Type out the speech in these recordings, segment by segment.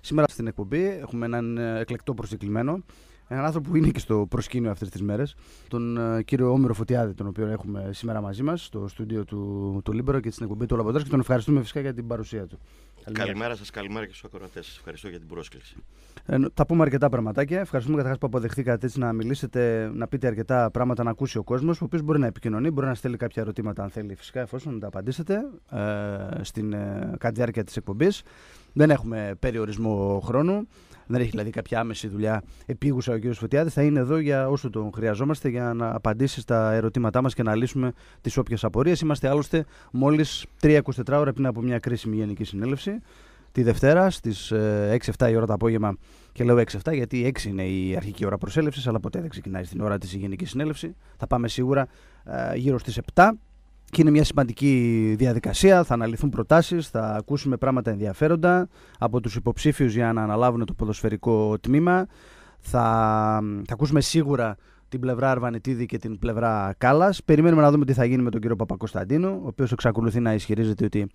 Σήμερα στην εκπομπή έχουμε έναν ε, εκλεκτό προσκεκλημένο. Έναν άνθρωπο που είναι και στο προσκήνιο αυτές τις μέρες, τον ε, κύριο Όμηρο Φωτιάδη, τον οποίο έχουμε σήμερα μαζί μας στο στούντιο του, του Λίμπερο και στην εκπομπή του Λαμπαντρό και τον ευχαριστούμε φυσικά για την παρουσία του. Καλημέρα σας, καλημέρα και στους ακροατές. Σας ευχαριστώ για την πρόσκληση. Ε, θα πούμε αρκετά πραγματάκια. Ευχαριστούμε καταρχάς που αποδεχτήκατε έτσι να μιλήσετε, να πείτε αρκετά πράγματα να ακούσει ο κόσμος, ο οποίος μπορεί να επικοινωνεί, μπορεί να στέλνει κάποια ερωτήματα αν θέλει φυσικά, εφόσον τα απαντήσετε ε, στην, ε, κατά τη διάρκεια της εκπομπής. Δεν έχουμε περιορισμό χρόνου. Δεν έχει δηλαδή κάποια άμεση δουλειά επίγουσα ο κ. Φωτιάδης. Θα είναι εδώ για όσο τον χρειαζόμαστε για να απαντήσει στα ερωτήματά μας και να λύσουμε τις όποιες απορίες. Είμαστε άλλωστε μόλις 3-24 ώρα πριν από μια κρίσιμη γενική συνέλευση. Τη Δευτέρα στις 6-7 ε, η ώρα το απόγευμα. Και λέω 6-7 γιατί 6 είναι η αρχική ώρα προσέλευσης, αλλά ποτέ δεν ξεκινάει την ώρα της γενική συνέλευση. Θα πάμε σίγουρα ε, γύρω στις 7 και είναι μια σημαντική διαδικασία. Θα αναλυθούν προτάσεις, θα ακούσουμε πράγματα ενδιαφέροντα από τους υποψήφιους για να αναλάβουν το ποδοσφαιρικό τμήμα. Θα, θα ακούσουμε σίγουρα την πλευρά Αρβανιτίδη και την πλευρά Κάλλας. Περιμένουμε να δούμε τι θα γίνει με τον κύριο Παπακοσταντίνου, ο οποίος εξακολουθεί να ισχυρίζεται ότι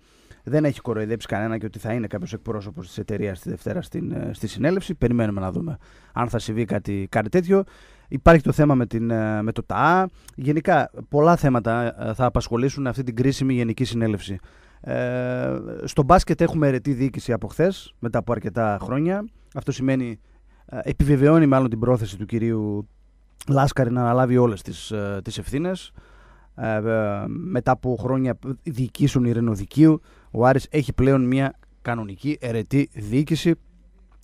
δεν έχει κοροϊδέψει κανένα και ότι θα είναι κάποιος εκπρόσωπος της εταιρείας τη Δευτέρα στην, ε, στη συνέλευση. Περιμένουμε να δούμε αν θα συμβεί κάτι, κάτι τέτοιο. Υπάρχει το θέμα με, ε, το ΤΑΑ. Γενικά, πολλά θέματα ε, θα απασχολήσουν αυτή την κρίσιμη γενική συνέλευση. Ε, στο μπάσκετ έχουμε αιρετή διοίκηση από χθες, μετά από αρκετά χρόνια. Αυτό σημαίνει, ε, επιβεβαιώνει μάλλον την πρόθεση του κυρίου Λάσκαρη να αναλάβει όλες τις, τις ευθύνες. Ε, μετά από χρόνια διοικήσεων ειρηνοδικίου, ο Άρης έχει πλέον μια κανονική αιρετή διοίκηση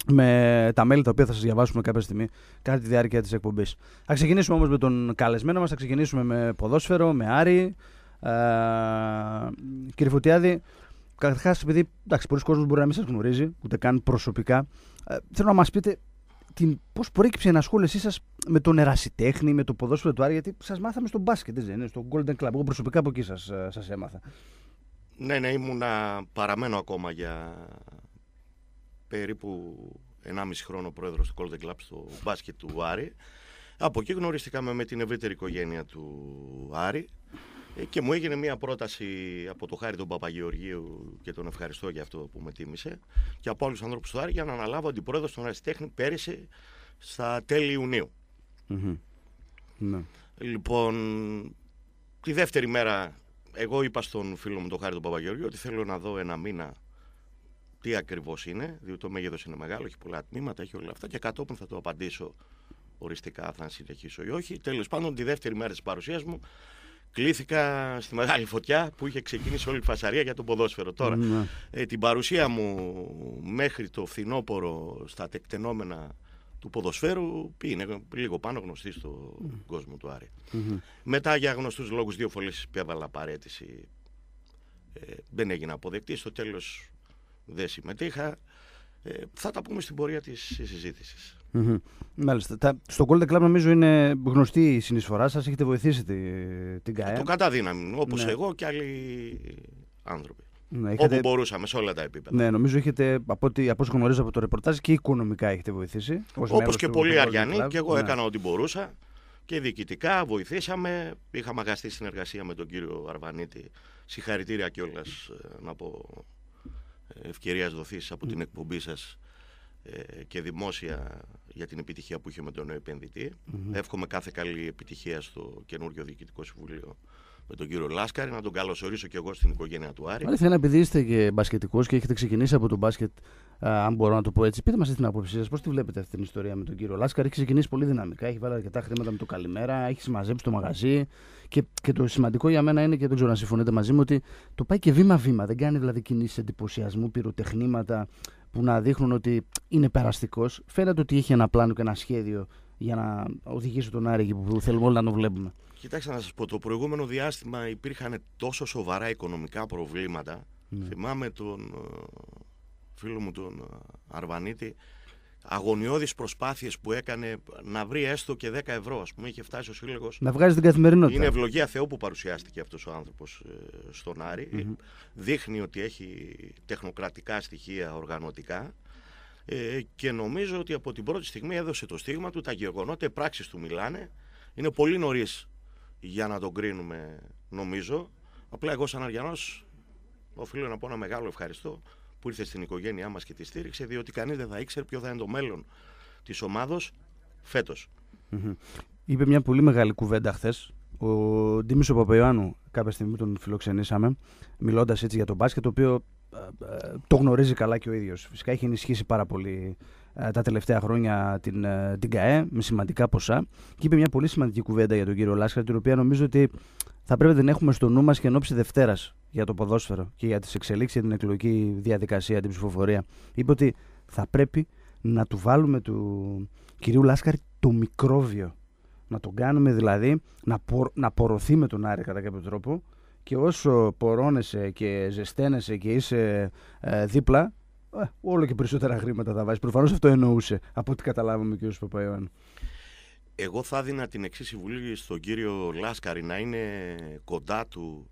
με τα μέλη τα οποία θα σας διαβάσουμε κάποια στιγμή κατά τη διάρκεια της εκπομπής. Θα ξεκινήσουμε όμως με τον καλεσμένο μας, θα ξεκινήσουμε με ποδόσφαιρο, με Άρη. Ε, κύριε Φωτιάδη, καταρχάς, επειδή πολλοί κόσμοι μπορεί να μην σας γνωρίζει, ούτε καν προσωπικά, ε, θέλω να μας πείτε πώς προέκυψε η ενασχόλησή σας με τον ερασιτέχνη, με το ποδόσφαιρο του Άρη, γιατί σας μάθαμε στο μπάσκετ, δεν είναι, στο Golden Club. Εγώ προσωπικά από εκεί σας ε, έμαθα. Ναι, ναι, ήμουνα παραμένω ακόμα για περίπου 1,5 χρόνο πρόεδρος του Golden Club στο μπάσκετ του Άρη. Από εκεί γνωριστήκαμε με την ευρύτερη οικογένεια του Άρη ε, και μου έγινε μια πρόταση από το χάρη του Παπαγεωργίου και τον ευχαριστώ για αυτό που με τίμησε και από άλλους ανθρώπους του Άρη για να αναλάβω αντιπρόεδρος στον Αριστέχνη πέρυσι στα τέλη Ναι. Λοιπόν, τη δεύτερη μέρα εγώ είπα στον φίλο μου τον Χάρη τον Παπαγεωργίου ότι θέλω να δω ένα μήνα τι ακριβώς είναι, διότι το μέγεθος είναι μεγάλο, έχει πολλά τμήματα, έχει όλα αυτά και κατόπιν θα το απαντήσω οριστικά θα συνεχίσω ή όχι. Τέλος πάντων, τη δεύτερη μέρα της παρουσίας μου κλήθηκα στη μεγάλη φωτιά που είχε ξεκινήσει όλη η φασαρία για το ποδόσφαιρο. Τώρα, ναι. ε, την παρουσία μου μέχρι το φθινόπωρο στα τεκτενόμενα του ποδοσφαίρου είναι λίγο πάνω γνωστή στον mm κόσμο του Άρη. Mm-hmm. Μετά για γνωστούς λόγους, δύο φορές πέβαλα παρέτηση. Ε, δεν έγινε αποδεκτή. Στο τέλος δεν συμμετείχα. Ε, θα τα πούμε στην πορεία της συζήτησης. Μάλιστα. Τα, στο Golden Club νομίζω είναι γνωστή η συνεισφορά σας. Έχετε βοηθήσει την ΚΑΕ. Το κατά δύναμη, όπως ναι. εγώ και άλλοι άνθρωποι. Ναι, Όπου μπορούσαμε, σε όλα τα επίπεδα. Ναι, νομίζω έχετε, από ό,τι από γνωρίζω από το ρεπορτάζ, και οικονομικά έχετε βοηθήσει. Όπω και πολλοί Αριανοί, και εγώ ναι. έκανα ό,τι μπορούσα. Και διοικητικά βοηθήσαμε. Είχαμε αγαστή συνεργασία με τον κύριο Αρβανίτη. Συγχαρητήρια κιόλας ε, να πω Ευκαιρια δοθή από την εκπομπή σας ε, και δημόσια για την επιτυχία που είχε με τον νέο επενδυτη mm Εύχομαι κάθε καλή επιτυχία στο καινούριο Διοικητικό Συμβουλίο με τον κύριο Λάσκαρη, να τον καλωσορίσω και εγώ στην οικογένεια του Άρη. Αλήθεια, επειδή είστε και μπασκετικός και έχετε ξεκινήσει από τον μπάσκετ, α, αν μπορώ να το πω έτσι, πείτε μας την άποψή σας, πώς τη βλέπετε αυτή την ιστορία με τον κύριο Λάσκαρη. Έχει ξεκινήσει πολύ δυναμικά, έχει βάλει αρκετά χρήματα με το καλημέρα, έχει μαζέψει το μαγαζί. Και, και το σημαντικό για μένα είναι, και δεν ξέρω να συμφωνείτε μαζί μου, ότι το πάει και βήμα-βήμα. Δεν κάνει δηλαδή κινήσεις εντυπωσιασμού, πυροτεχνήματα που να δείχνουν ότι είναι περαστικός. Φαίνεται ότι έχει ένα πλάνο και ένα σχέδιο για να οδηγήσω τον Άρη που θέλουμε όλοι να τον βλέπουμε. Κοιτάξτε να σας πω, το προηγούμενο διάστημα υπήρχαν τόσο σοβαρά οικονομικά προβλήματα. Ναι. Θυμάμαι τον ε, φίλο μου τον ε, Αρβανίτη, αγωνιώδεις προσπάθειες που έκανε να βρει έστω και 10 ευρώ, ας πούμε, είχε φτάσει ο σύλλογος. Να βγάζει την καθημερινότητα. Είναι ευλογία Θεού που παρουσιάστηκε αυτός ο άνθρωπος ε, στον αρη Δείχνει ότι έχει τεχνοκρατικά στοιχεία οργανωτικά. Ε, και νομίζω ότι από την πρώτη στιγμή έδωσε το στίγμα του, τα γεγονότα, οι πράξεις του μιλάνε. Είναι πολύ νωρίς για να τον κρίνουμε, νομίζω. Απλά εγώ σαν Αριανός οφείλω να πω ένα μεγάλο ευχαριστώ που ήρθε στην οικογένειά μας και τη στήριξε, διότι κανείς δεν θα ήξερε ποιο θα είναι το μέλλον της ομάδος Είπε μια πολύ μεγάλη κουβέντα χθες. Ο Ντίμης ο Παπαϊωάννου κάποια στιγμή τον φιλοξενήσαμε, μιλώντας έτσι για τον μπάσκετ, το οποίο το γνωρίζει καλά και ο ίδιος. Φυσικά έχει ενισχύσει πάρα πολύ ε, τα τελευταία χρόνια την, ε, την ΚΑΕ με σημαντικά ποσά και είπε μια πολύ σημαντική κουβέντα για τον κύριο Λάσκαρη την οποία νομίζω ότι θα πρέπει να την έχουμε στο νου μας και εν ώψη Δευτέρας για το ποδόσφαιρο και για τις εξελίξεις, για την εκλογική διαδικασία, την ψηφοφορία. Είπε ότι θα πρέπει να του βάλουμε του κυρίου Λάσκαρη το μικρόβιο. Να τον κάνουμε δηλαδή να, πορ, να πορωθεί με τον Άρη κατά κάποιο τρόπο και όσο πορώνεσαι και ζεσταίνεσαι και είσαι ε, δίπλα, ε, όλο και περισσότερα χρήματα θα βάζεις. Προφανώς αυτό εννοούσε από ό,τι καταλάβαμε ο κ. Εγώ θα δίνα την εξής συμβουλή στον κύριο Λάσκαρη να είναι κοντά του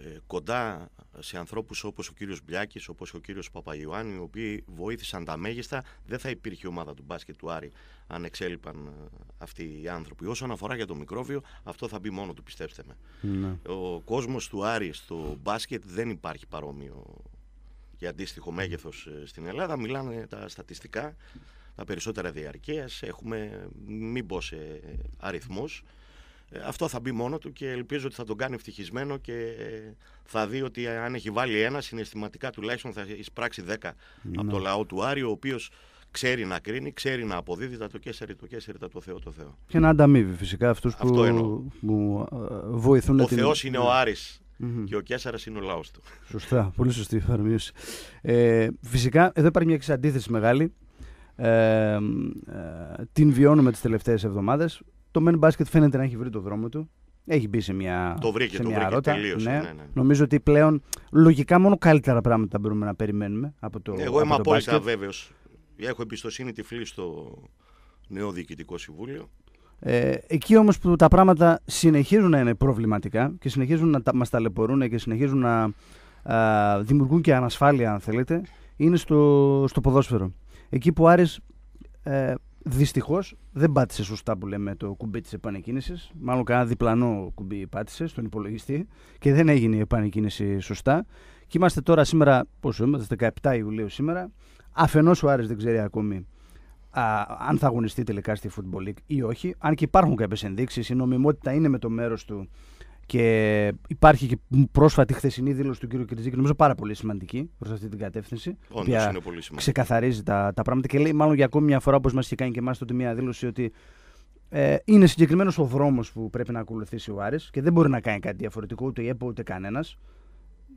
ε, κοντά σε ανθρώπους όπως ο κύριος Μπλιάκης, όπως ο κύριος Παπαγιωάννη, οι οποίοι βοήθησαν τα μέγιστα, δεν θα υπήρχε ομάδα του μπάσκετ του Άρη αν εξέλιπαν ε, αυτοί οι άνθρωποι. Όσον αφορά για το μικρόβιο, αυτό θα μπει μόνο του, πιστέψτε με. Ναι. Ο κόσμος του Άρη στο μπάσκετ δεν υπάρχει παρόμοιο για αντίστοιχο μέγεθος ε, στην Ελλάδα. Μιλάνε τα στατιστικά, τα περισσότερα διαρκείας, έχουμε μην αριθμός αυτό θα μπει μόνο του και ελπίζω ότι θα τον κάνει ευτυχισμένο και ε, θα δει ότι ε, αν έχει βάλει ένα, συναισθηματικά τουλάχιστον θα εισπράξει δέκα από ναι. το λαό του Άρη, ο οποίος ξέρει να κρίνει, ξέρει να αποδίδει τα το κέσσερι, το κέσσερι, τα το Θεό, το Θεό. Και να ανταμείβει φυσικά αυτούς που, που ε, βοηθούν. Ο την... Θεός είναι ο αρης Και ο Κέσσαρα είναι ο λαός του. Σωστά. Πολύ σωστή εφαρμογή. Ε, φυσικά, εδώ υπάρχει μια εξαντίθεση μεγάλη. Ε, την βιώνουμε τις τελευταίες εβδομάδες. Το Men Basket φαίνεται να έχει βρει το δρόμο του. Έχει μπει σε μια, το βρήκε, σε το μια βρήκε, ρότα. Ναι. Ναι, ναι, Νομίζω ότι πλέον λογικά μόνο καλύτερα πράγματα μπορούμε να περιμένουμε από το. Εγώ είμαι απόλυτα βέβαιος. Έχω εμπιστοσύνη τυφλή στο νέο Διοικητικό Συμβούλιο. Ε, εκεί όμως που τα πράγματα συνεχίζουν να είναι προβληματικά και συνεχίζουν να μας ταλαιπωρούν και συνεχίζουν να δημιουργούν και ανασφάλεια, αν θέλετε, είναι στο, στο ποδόσφαιρο. Εκεί που Άρης ε, Δυστυχώς δεν πάτησε σωστά που λέμε το κουμπί της επανεκκίνησης. Μάλλον κανένα διπλανό κουμπί πάτησε στον υπολογιστή και δεν έγινε η επανεκκίνηση σωστά. Και είμαστε τώρα σήμερα, πόσο είμαστε, 17 Ιουλίου σήμερα. Αφενός ο Άρης δεν ξέρει ακόμη αν θα αγωνιστεί τελικά στη Football League ή όχι. Αν και υπάρχουν κάποιες ενδείξεις, η νομιμότητα είναι με το μέρος του και υπάρχει και πρόσφατη χθεσινή δήλωση του κ. Κυρτζίκη, νομίζω πάρα πολύ σημαντική προς αυτή την κατεύθυνση. Όντω είναι πολύ σημαντική. Ξεκαθαρίζει τα, τα πράγματα και λέει, μάλλον για ακόμη μια φορά, όπως μας είχε κάνει και εμάς τότε μια δήλωση, ότι ε, είναι συγκεκριμένος ο δρόμος που πρέπει να ακολουθήσει ο Άρης και δεν μπορεί να κάνει κάτι διαφορετικό ούτε η ΕΠΟ ούτε κανένας.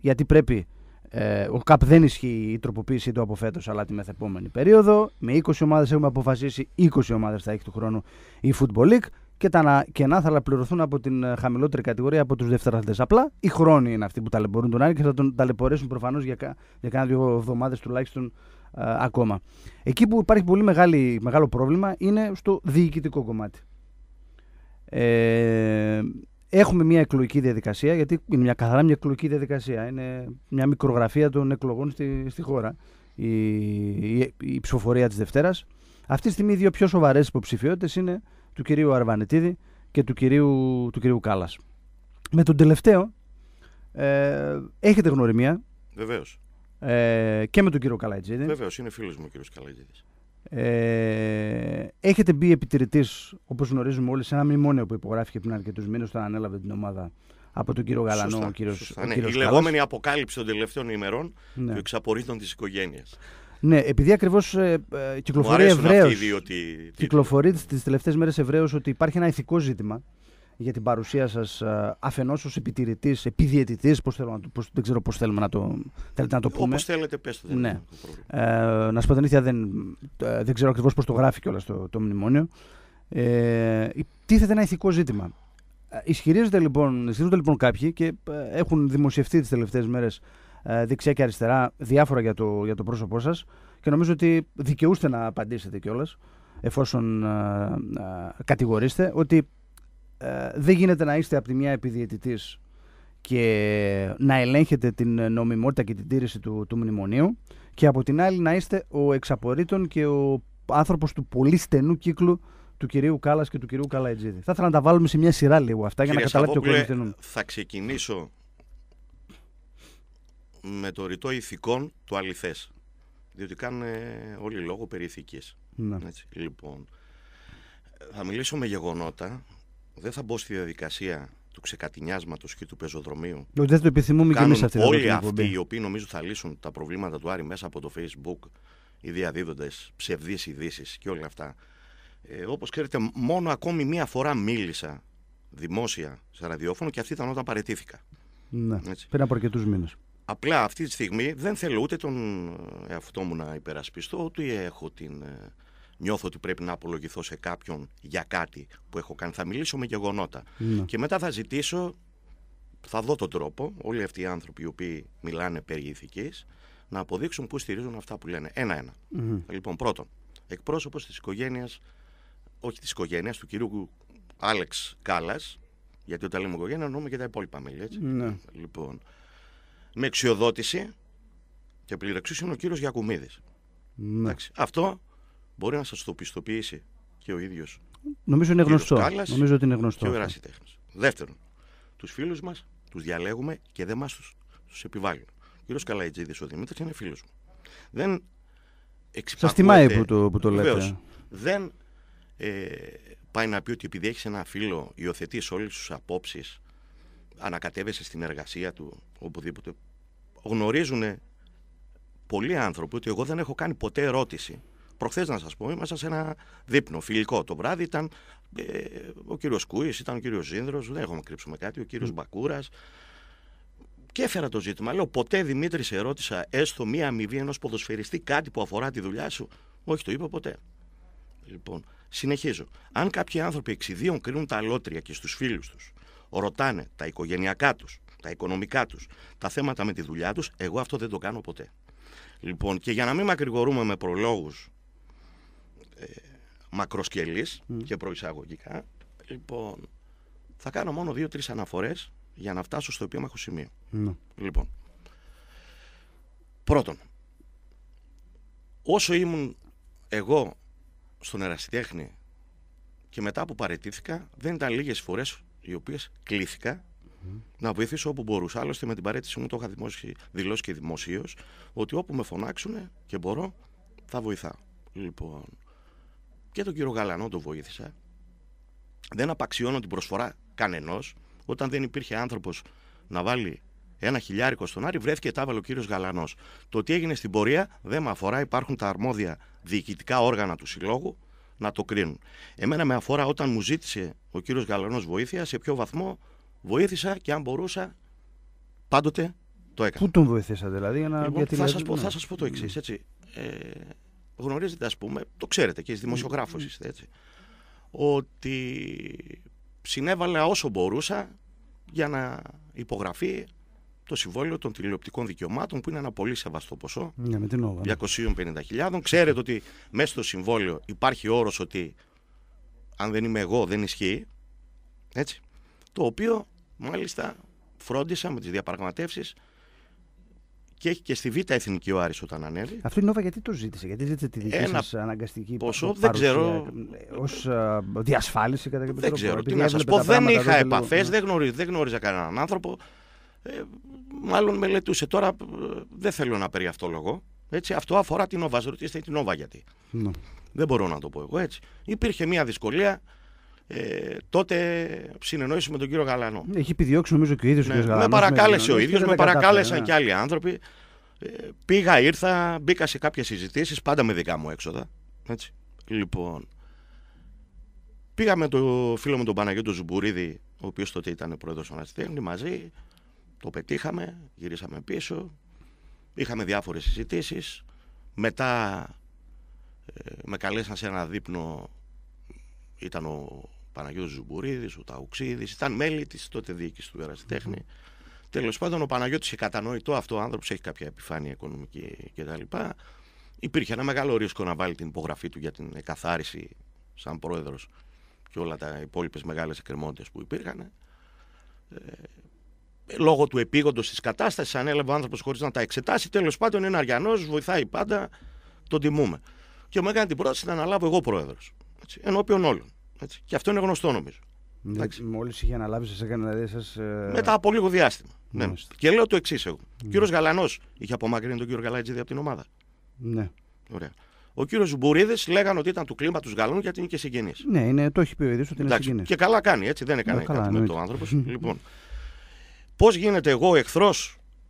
Γιατί πρέπει. Ε, ο ΚΑΠ δεν ισχύει η τροποποίησή του από φέτος, αλλά τη μεθεπόμενη περίοδο. Με 20 ομάδες έχουμε αποφασίσει, 20 ομάδες θα έχει του χρόνου η Football League και τα κενά θα πληρωθούν από την ε, χαμηλότερη κατηγορία από τους δευτεραθλητές. Απλά οι χρόνοι είναι αυτοί που ταλαιπωρούν τον Άρη και θα τον ταλαιπωρήσουν προφανώς για, για κάνα δύο εβδομάδες τουλάχιστον ε, ακόμα. Εκεί που υπάρχει πολύ μεγάλη, μεγάλο πρόβλημα είναι στο διοικητικό κομμάτι. Ε, έχουμε μια εκλογική διαδικασία, γιατί είναι μια καθαρά μια εκλογική διαδικασία. Είναι μια μικρογραφία των εκλογών στη, στη χώρα. Η, η, η ψηφοφορία της Δευτέρας. Αυτή τη στιγμή οι δύο πιο σοβαρές υποψηφιότητες είναι του κυρίου Αρβανιτίδη και του κυρίου, του κυρίου Κάλλας. Με τον τελευταίο ε, έχετε γνωριμία. Βεβαίως. Ε, και με τον κύριο Καλαϊτζίδη. Βεβαίως, είναι φίλος μου ο κύριος Καλαϊτζίδης. Ε, έχετε μπει επιτηρητής, όπως γνωρίζουμε όλοι, σε ένα μνημόνιο που υπογράφηκε πριν αρκετούς μήνες όταν ανέλαβε την ομάδα από τον κύριο Γαλανό, σωστά, ο ναι. Η λεγόμενη αποκάλυψη των τελευταίων ημερών ναι. του εξαπορρίτων τη οικογένεια. Ναι, επειδή ακριβώς ε, ε, κυκλοφορεί ευρέω. Κυκλοφορεί τι τελευταίες μέρες ευρέως ότι υπάρχει ένα ηθικό ζήτημα για την παρουσία σας ε, αφενός ως επιτηρητής, επιδιαιτητής, θέλω δεν ξέρω πώς θέλουμε να το, θέλετε να το πούμε. Όπως θέλετε, πες το. ναι. Ε, να σου πω την αλήθεια, δεν, ε, δεν ξέρω ακριβώς πώς το γράφει κιόλας το, το μνημόνιο. Ε, τίθεται ένα ηθικό ζήτημα. Ισχυρίζονται λοιπόν, ισχυρίζονται λοιπόν κάποιοι και έχουν δημοσιευτεί τις τελευταίες μέρες ε, δεξιά και αριστερά, διάφορα για το, για το πρόσωπό σας και νομίζω ότι δικαιούστε να απαντήσετε κιόλας, εφόσον ε, ε, κατηγορήσετε ότι ε, δεν γίνεται να είστε από τη μια επιδιαιτητής και να ελέγχετε την νομιμότητα και την τήρηση του, του μνημονίου και από την άλλη να είστε ο εξαπορήτων και ο άνθρωπος του πολύ στενού κύκλου του κυρίου Κάλλας και του κυρίου Καλαϊτζίδη. Θα ήθελα να τα βάλουμε σε μια σειρά λίγο αυτά για να καταλάβετε ο κόσμο. Θα ξεκινήσω με το ρητό ηθικών του αληθές. Διότι κάνουν όλοι λόγο περί ηθικής. Ναι. Έτσι, λοιπόν, θα μιλήσω με γεγονότα. Δεν θα μπω στη διαδικασία του ξεκατινιάσματος και του πεζοδρομίου. Δεν το επιθυμούμε και εμείς αυτή Όλοι αυτοί οι οποίοι νομίζω θα λύσουν τα προβλήματα του Άρη μέσα από το Facebook ή διαδίδοντες ψευδείς ειδήσεις και όλα αυτά. Ε, όπως ξέρετε, μόνο ακόμη μία φορά μίλησα δημόσια σε ραδιόφωνο και αυτή ήταν όταν παρετήθηκα. Ναι, πριν από αρκετούς μήνες. Απλά αυτή τη στιγμή δεν θέλω ούτε τον ε, εαυτό μου να υπερασπιστώ, ούτε έχω την... Ε, νιώθω ότι πρέπει να απολογηθώ σε κάποιον για κάτι που έχω κάνει. Θα μιλήσω με γεγονότα. Ναι. Και μετά θα ζητήσω, θα δω τον τρόπο, όλοι αυτοί οι άνθρωποι οι οποίοι μιλάνε περί ηθικής, να αποδείξουν πού στηρίζουν αυτά που λένε. Ένα-ένα. Λοιπόν, πρώτον, εκπρόσωπος της οικογένειας, όχι της οικογένειας, του κυρίου Άλεξ Κάλλας, γιατί όταν λέμε οικογένεια εννοούμε και τα υπόλοιπα μέλη, έτσι. Ναι. Λοιπόν, με εξιοδότηση και πληροξής είναι ο κύριος Γιακουμίδης. Ναι. αυτό μπορεί να σας το πιστοποιήσει και ο ίδιος Νομίζω είναι γνωστό. Νομίζω ότι είναι γνωστό. Και ο Δεύτερον, τους φίλους μας τους διαλέγουμε και δεν μας τους, επιβάλλουν. Ο κύριος Καλαϊτζίδης ο Δημήτρης είναι φίλος μου. Δεν Σας τιμάει που το, που το λέτε. δεν ε, πάει να πει ότι επειδή έχεις ένα φίλο, υιοθετείς όλες τι απόψεις, ανακατεύεσαι στην εργασία του, οπουδήποτε, γνωρίζουν πολλοί άνθρωποι ότι εγώ δεν έχω κάνει ποτέ ερώτηση. Προχθές να σας πω, ήμασταν σε ένα δείπνο φιλικό το βράδυ. Ήταν ε, ο κύριος Κούης, ήταν ο κύριος Ζήνδρος, δεν έχουμε κρύψουμε κάτι, ο κύριος mm. Μπακούρας. Και έφερα το ζήτημα. Λέω, ποτέ Δημήτρη σε ερώτησα έστω μία αμοιβή ενός ποδοσφαιριστή κάτι που αφορά τη δουλειά σου. Όχι, το είπα ποτέ. Λοιπόν, συνεχίζω. Αν κάποιοι άνθρωποι εξιδίων κρίνουν τα λότρια και στους φίλους τους ρωτάνε τα οικογενειακά τους, τα οικονομικά τους, τα θέματα με τη δουλειά τους, εγώ αυτό δεν το κάνω ποτέ. Λοιπόν, και για να μην μακρηγορούμε με προλόγους ε, μακροσκελής και προεισαγωγικά, λοιπόν, θα κάνω μόνο δύο-τρεις αναφορές για να φτάσω στο επίμαχο σημείο. Ναι. Λοιπόν, πρώτον, όσο ήμουν εγώ στον ερασιτέχνη και μετά που παρετήθηκα, δεν ήταν λίγες φορές οι οποίες να βοηθήσω όπου μπορούσα. Άλλωστε, με την παρέτηση μου το είχα δημόσιο, δηλώσει και δημοσίως ότι όπου με φωνάξουν και μπορώ, θα βοηθάω. Λοιπόν, και τον κύριο Γαλανό τον βοήθησα. Δεν απαξιώνω την προσφορά κανενός. Όταν δεν υπήρχε άνθρωπος να βάλει ένα χιλιάρικο στον Άρη, βρέθηκε έβαλε ο κύριος Γαλανός. Το τι έγινε στην πορεία δεν με αφορά. Υπάρχουν τα αρμόδια διοικητικά όργανα του Συλλόγου να το κρίνουν. Εμένα με αφορά όταν μου ζήτησε ο κύριος Γαλανός βοήθεια, σε ποιο βαθμό βοήθησα και αν μπορούσα πάντοτε το έκανα. Πού τον βοηθήσατε δηλαδή για να λοιπόν, θα, σας πω, θα σας πω το εξής. έτσι. Ε, γνωρίζετε ας πούμε, το ξέρετε και δημοσιογράφος είστε έτσι, ότι συνέβαλα όσο μπορούσα για να υπογραφεί το συμβόλαιο των τηλεοπτικών δικαιωμάτων, που είναι ένα πολύ σεβαστό ποσό. Ναι, με την 250.000. Ναι. Ξέρετε ότι μέσα στο συμβόλαιο υπάρχει όρος ότι αν δεν είμαι εγώ δεν ισχύει. Έτσι. Το οποίο μάλιστα φρόντισα με τις διαπραγματεύσεις και έχει και στη Β' Εθνική ο Άρης όταν ανέβει. Αυτό η Νόβα γιατί το ζήτησε, γιατί ζήτησε τη δική Ένα σας αναγκαστική ποσό, δεν ξέρω. Ως διασφάλιση κατά κάποιο Δεν ξέρω, τι να σας πω, δεν είχα επαφές, ναι. δεν, δεν γνώριζα κανέναν άνθρωπο ε, μάλλον μελετούσε. Τώρα ε, δεν θέλω να λόγο. Έτσι, αυτό αφορά την ΟΒΑ Ρωτήστε την Όβα γιατί. Ναι. Δεν μπορώ να το πω εγώ έτσι. Υπήρχε μια δυσκολία. Ε, τότε συνεννόηση με τον κύριο Γαλανό. Έχει ναι, επιδιώξει νομίζω και ο ίδιος ναι, ναι, ο κύριο Γαλανό. Με παρακάλεσε ο ίδιο, με παρακάλεσαν και άλλοι άνθρωποι. Ε, πήγα, ήρθα, μπήκα σε κάποιες συζητήσεις, πάντα με δικά μου έξοδα. Έτσι. Λοιπόν. Πήγα με το φίλο μου τον Παναγιώτο Ζουμπουρίδη, ο οποίος τότε ήταν πρόεδρος του μαζί. Το πετύχαμε, γυρίσαμε πίσω, είχαμε διάφορες συζητήσεις. Μετά ε, με καλέσαν σε ένα δείπνο, ήταν ο Παναγιώτης Ζουμπουρίδης, ο Ταουξίδης, ήταν μέλη της τότε διοίκησης του Ερασιτέχνη. Τέλος πάντων, ο Παναγιώτης είχε κατανοητό αυτό, ο άνθρωπος έχει κάποια επιφάνεια οικονομική κτλ. Υπήρχε ένα μεγάλο ρίσκο να βάλει την υπογραφή του για την εκαθάριση σαν πρόεδρος και όλα τα υπόλοιπες μεγάλες εκκρεμότητες που υπήρχαν. Ε, λόγω του επίγοντος της κατάστασης ανέλαβε ο άνθρωπος χωρίς να τα εξετάσει. Τέλος πάντων είναι αριανός, βοηθάει πάντα, τον τιμούμε. Και μου έκανε την πρόταση να αναλάβω εγώ πρόεδρος. Έτσι, ενώπιον όλων. Έτσι. Και αυτό είναι γνωστό νομίζω. Ναι, Μόλις είχε αναλάβει, σας έκανε δηλαδή. Σας, ε... Μετά από λίγο διάστημα. Ναι. Και λέω το εξής εγώ. Ο ναι. κύριος Γαλανός είχε απομακρύνει τον κύριο Γαλάτζιδη από την ομάδα. Ναι. Ωραία. Ο κύριος Μπουρίδης λέγανε ότι ήταν του κλίματος Γαλλών γιατί είναι και συγγενής. Ναι, είναι, το έχει πει ο ίδιος ότι είναι συγγενής. Και καλά κάνει, έτσι δεν έκανε ναι, κάτι ναι, με το άνθρωπος. λοιπόν. Πώς γίνεται εγώ ο εχθρό,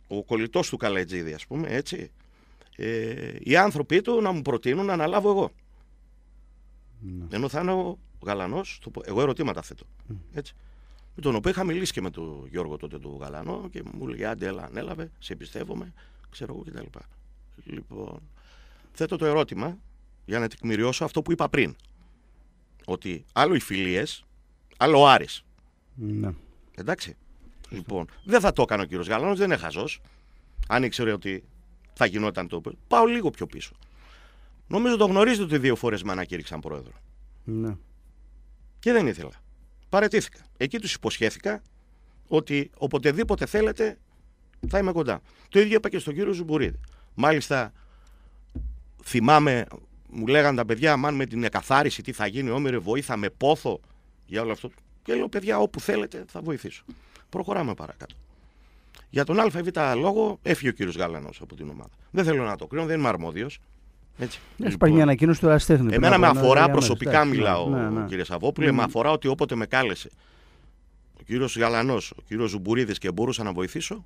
ο κολλητός του Καλατζίδη ας πούμε, έτσι, ε, οι άνθρωποι του να μου προτείνουν να αναλάβω εγώ. Ναι. Ενώ θα είναι ο Γαλανός, εγώ ερωτήματα θέτω. Έτσι. Με τον οποίο είχα μιλήσει και με τον Γιώργο τότε του Γαλανό και μου λέει άντε έλα ανέλαβε, σε εμπιστεύομαι, ξέρω εγώ κτλ. Λοιπόν, θέτω το ερώτημα για να τεκμηριώσω αυτό που είπα πριν. Ότι άλλο οι φιλίες, άλλο ο Άρης. Ναι. Εντάξει. Λοιπόν, δεν θα το έκανε ο κύριος Γαλάνο, δεν είναι χαζό. Αν ήξερε ότι θα γινόταν το. Πάω λίγο πιο πίσω. Νομίζω το γνωρίζετε ότι δύο φορές με ανακήρυξαν πρόεδρο. Ναι. Και δεν ήθελα. Παρετήθηκα. Εκεί τους υποσχέθηκα ότι οποτεδήποτε θέλετε θα είμαι κοντά. Το ίδιο είπα και στον κύριο Ζουμπουρίδη. Μάλιστα, θυμάμαι, μου λέγανε τα παιδιά, αν με την εκαθάριση τι θα γίνει, όμοιρε, βοήθα με πόθο για όλο αυτό. Και λέω, παιδιά, όπου θέλετε θα βοηθήσω. Προχωράμε παρακάτω. Για τον ΑΒ λόγο έφυγε ο κύριος Γαλανός από την ομάδα. Δεν θέλω να το κρίνω, δεν είμαι αρμόδιος. Έτσι. Έχει λοιπόν, πάρει μια ανακοίνωση του Αστέχνη. Εμένα με αφορά, προσωπικά μιλάω, ναι, ναι, κύριε Σαββόπουλε, με αφορά ότι όποτε με κάλεσε ο κύριος Γαλανός, ο κύριος Ζουμπουρίδης και μπορούσα να βοηθήσω,